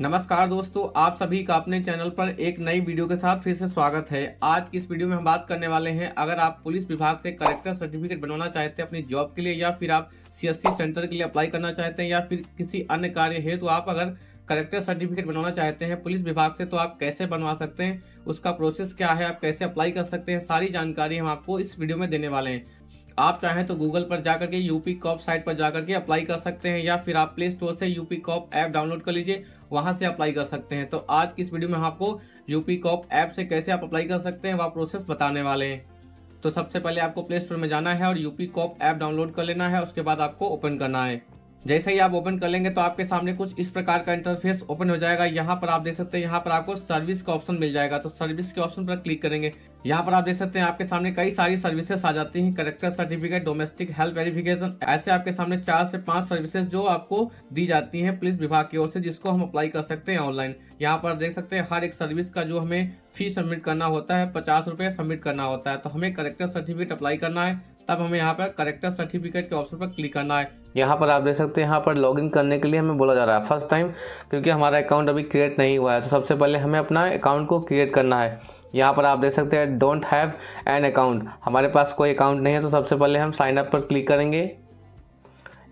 नमस्कार दोस्तों आप सभी का अपने चैनल पर एक नई वीडियो के साथ फिर से स्वागत है आज की इस वीडियो में हम बात करने वाले हैं अगर आप पुलिस विभाग से करेक्टर सर्टिफिकेट बनवाना चाहते हैं अपनी जॉब के लिए या फिर आप सीएससी सेंटर के लिए अप्लाई करना चाहते हैं या फिर किसी अन्य कार्य है तो आप अगर करेक्टर सर्टिफिकेट बनवाना चाहते हैं पुलिस विभाग से तो आप कैसे बनवा सकते हैं उसका प्रोसेस क्या है आप कैसे अप्लाई कर सकते हैं सारी जानकारी हम आपको इस वीडियो में देने वाले हैं आप चाहें तो गूगल पर जाकर के यूपी कॉप साइट पर जाकर के अप्लाई कर सकते हैं या फिर आप प्ले स्टोर से यूपी कॉप ऐप डाउनलोड कर लीजिए वहां से अप्लाई कर सकते हैं तो आज की इस वीडियो में हम आपको यूपी कॉप ऐप से कैसे आप अप्लाई कर सकते हैं वह प्रोसेस बताने वाले हैं तो सबसे पहले आपको प्ले स्टोर में जाना है और यूपी कॉप ऐप डाउनलोड कर लेना है उसके बाद आपको ओपन करना है जैसे ही आप ओपन कर लेंगे तो आपके सामने कुछ इस प्रकार का इंटरफेस ओपन हो जाएगा यहाँ पर आप देख सकते हैं यहाँ पर आपको सर्विस का ऑप्शन मिल जाएगा तो सर्विस के ऑप्शन पर क्लिक करेंगे यहाँ पर आप देख सकते हैं आपके सामने कई सारी सर्विसेज आ जाती हैं character certificate domestic health verification ऐसे आपके सामने चार से पांच सर्विसेज जो आपको दी जाती हैं पुलिस विभाग की ओर से जिसको हम अप्लाई कर सकते हैं ऑनलाइन यहाँ पर देख सकते हैं हर एक सर्विस का जो हमें फी सबमिट करना होता है पचास सबमिट करना होता है तो हमें करेक्टर सर्टिफिकेट अप्लाई करना है तब हमें यहाँ पर करेक्टर सर्टिफिकेट के ऑप्शन पर क्लिक करना है यहाँ पर आप देख सकते हैं यहाँ पर लॉगिन करने के लिए हमें बोला जा रहा है फर्स्ट टाइम क्योंकि हमारा अकाउंट अभी क्रिएट नहीं हुआ है तो सबसे पहले हमें अपना अकाउंट को क्रिएट करना है यहाँ पर आप देख सकते हैं डोंट हैव एन अकाउंट हमारे पास कोई अकाउंट नहीं है तो सबसे पहले हम साइन अप पर क्लिक करेंगे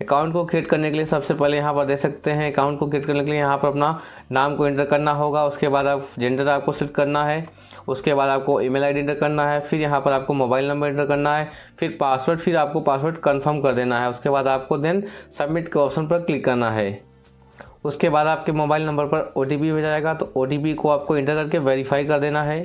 अकाउंट को क्रिएट करने के लिए सबसे पहले यहाँ पर देख सकते हैं अकाउंट को क्रिएट करने के लिए यहाँ पर अपना नाम को एंटर करना होगा उसके बाद आप जेंडर आपको सिलेक्ट करना है उसके बाद आपको ईमेल आईडी एंटर करना है फिर यहाँ पर आपको मोबाइल नंबर एंटर करना है फिर पासवर्ड फिर आपको पासवर्ड कन्फर्म कर देना है उसके बाद आपको देन सबमिट के ऑप्शन पर क्लिक करना है उसके बाद आपके मोबाइल नंबर पर ओ भेजा जाएगा तो ओ को आपको इंटर करके वेरीफाई कर देना है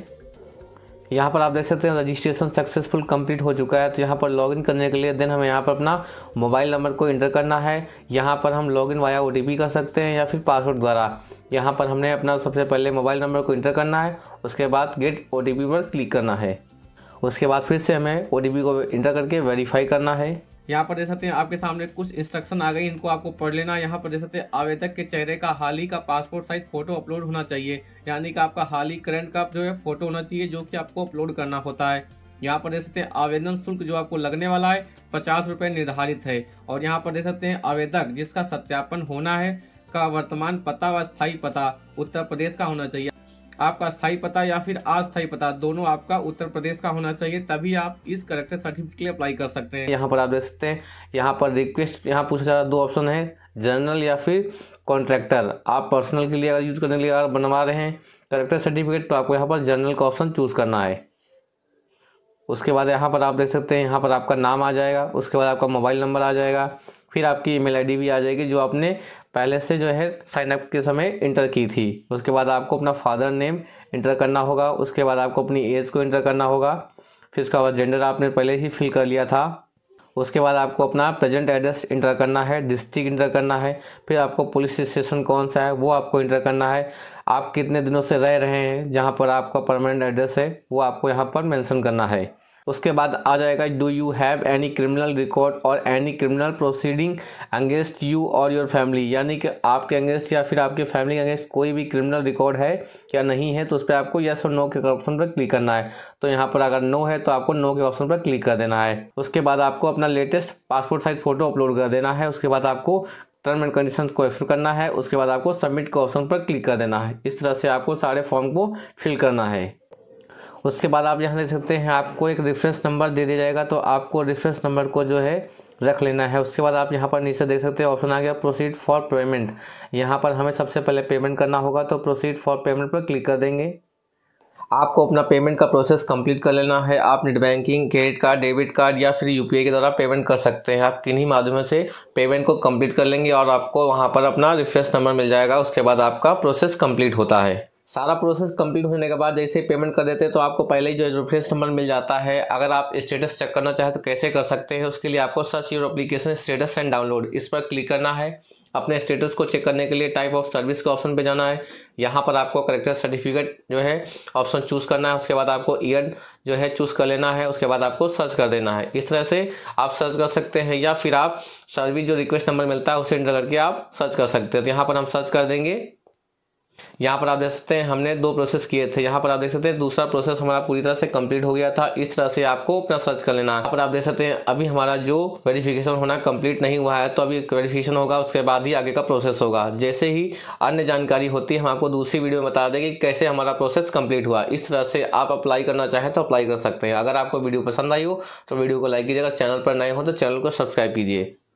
यहाँ पर आप देख सकते हैं रजिस्ट्रेशन सक्सेसफुल कंप्लीट हो चुका है तो यहाँ पर लॉगिन करने के लिए देन हमें यहाँ पर अपना मोबाइल नंबर को इंटर करना है यहाँ पर हम लॉगिन वाया ओ कर सकते हैं या फिर पासवर्ड द्वारा यहाँ पर हमने अपना सबसे पहले मोबाइल नंबर को इंटर करना है उसके बाद गेट ओ पर क्लिक करना है उसके बाद फिर से हमें ओ को इंटर करके वेरीफाई करना है यहाँ पर देख सकते हैं आपके सामने कुछ इंस्ट्रक्शन आ गई इनको आपको पढ़ लेना यहाँ पर देख सकते हैं आवेदक के चेहरे का हाल ही का पासपोर्ट साइज फोटो अपलोड होना चाहिए यानी कि आपका हाल ही करंट का जो है फोटो होना चाहिए जो कि आपको अपलोड करना होता है यहाँ पर देख सकते हैं आवेदन शुल्क जो आपको लगने वाला है पचास रुपये निर्धारित है और यहाँ पर देख सकते हैं आवेदक जिसका सत्यापन होना है का वर्तमान पता व स्थायी पता उत्तर प्रदेश का होना चाहिए आपका स्थायी पता या फिर अस्थायी पता दोनों आपका उत्तर प्रदेश का होना चाहिए तभी आप इस करेक्टर सर्टिफिकेट के लिए अप्लाई कर सकते हैं यहाँ पर आप देख सकते हैं यहाँ पर रिक्वेस्ट यहाँ पूछा जा रहा दो ऑप्शन है जनरल या फिर कॉन्ट्रैक्टर आप पर्सनल के लिए अगर यूज करने के लिए अगर बनवा रहे हैं करेक्टर सर्टिफिकेट तो आपको यहाँ पर जनरल का ऑप्शन चूज करना है उसके बाद यहाँ पर आप देख सकते हैं यहाँ पर आपका नाम आ जाएगा उसके बाद आपका मोबाइल नंबर आ जाएगा फिर आपकी ईमेल आईडी भी आ जाएगी जो आपने पहले से जो है साइनअप के समय इंटर की थी उसके बाद आपको अपना फादर नेम इंटर करना होगा उसके बाद आपको अपनी एज को इंटर करना होगा फिर उसके बाद जेंडर आपने पहले ही फिल कर लिया था उसके बाद आपको अपना प्रेजेंट एड्रेस इंटर करना है डिस्ट्रिक्ट इंटर करना है फिर आपको पुलिस स्टेशन कौन सा है वो आपको इंटर करना है आप कितने दिनों से रह रहे हैं जहाँ पर आपका परमानेंट एड्रेस है वो आपको यहाँ पर मेंशन करना है उसके बाद आ जाएगा do you have any criminal record और any criminal proceeding against you और योर फैमिली यानी कि आपके अगेंस्ट या फिर आपके फैमिली के अगेंस्ट कोई भी क्रिमिनल रिकॉर्ड है या नहीं है तो उस पर आपको यस और नो के ऑप्शन पर क्लिक करना है तो यहाँ पर अगर नो है तो आपको नो के ऑप्शन पर क्लिक कर देना है उसके बाद आपको अपना latest passport size photo upload कर देना है उसके बाद आपको टर्म एंड कंडीशन को एक्सप्रू करना है उसके बाद आपको सबमिट के ऑप्शन पर क्लिक कर देना है इस तरह से आपको सारे फॉर्म को फिल करना है उसके बाद आप यहाँ देख सकते हैं आपको एक रेफरेंस नंबर दे दिया जाएगा तो आपको रेफरेंस नंबर को जो है रख लेना है उसके बाद आप यहाँ पर नीचे देख सकते हैं ऑप्शन आ गया प्रोसीड फॉर पेमेंट यहाँ पर हमें सबसे पहले पेमेंट करना होगा तो प्रोसीड फॉर पेमेंट पर क्लिक कर देंगे आपको अपना पेमेंट का प्रोसेस कंप्लीट कर लेना है आप net banking credit card debit card या फिर यूपीआई के द्वारा पेमेंट कर सकते हैं आप किन्हीं माध्यमों से पेमेंट को कंप्लीट कर लेंगे और आपको वहाँ पर अपना रिफ्रेश नंबर मिल जाएगा उसके बाद आपका प्रोसेस कंप्लीट होता है सारा प्रोसेस कंप्लीट होने के बाद जैसे पेमेंट कर देते हैं तो आपको पहले ही जो रेफरेंस नंबर मिल जाता है अगर आप स्टेटस चेक करना चाहें तो कैसे कर सकते हैं उसके लिए आपको search your application status and download इस पर क्लिक करना है अपने स्टेटस को चेक करने के लिए टाइप ऑफ सर्विस के ऑप्शन पे जाना है यहाँ पर आपको करेक्टर सर्टिफिकेट जो है ऑप्शन चूज़ करना है उसके बाद आपको ईयर जो है चूज़ कर लेना है उसके बाद आपको सर्च कर देना है इस तरह से आप सर्च कर सकते हैं या फिर आप सर्विस जो रिक्वेस्ट नंबर मिलता है उसे इंटर करके आप सर्च कर सकते हैं तो यहाँ पर हम सर्च कर देंगे यहाँ पर आप देख सकते हैं हमने दो प्रोसेस किए थे यहाँ पर आप देख सकते हैं दूसरा प्रोसेस हमारा पूरी तरह से कंप्लीट हो गया था इस तरह से आपको अपना सर्च कर लेना यहाँ पर आप देख सकते हैं अभी हमारा जो वेरिफिकेशन होना कंप्लीट नहीं हुआ है तो अभी वेरिफिकेशन होगा उसके बाद ही आगे का प्रोसेस होगा जैसे ही अन्य जानकारी होती है हम आपको दूसरी वीडियो में बता देंगे कैसे हमारा प्रोसेस कंप्लीट हुआ इस तरह से आप अप्लाई करना चाहें तो अप्लाई कर सकते हैं अगर आपको वीडियो पसंद आई हो तो वीडियो को लाइक कीजिएगा चैनल पर नए हो तो चैनल को सब्सक्राइब कीजिए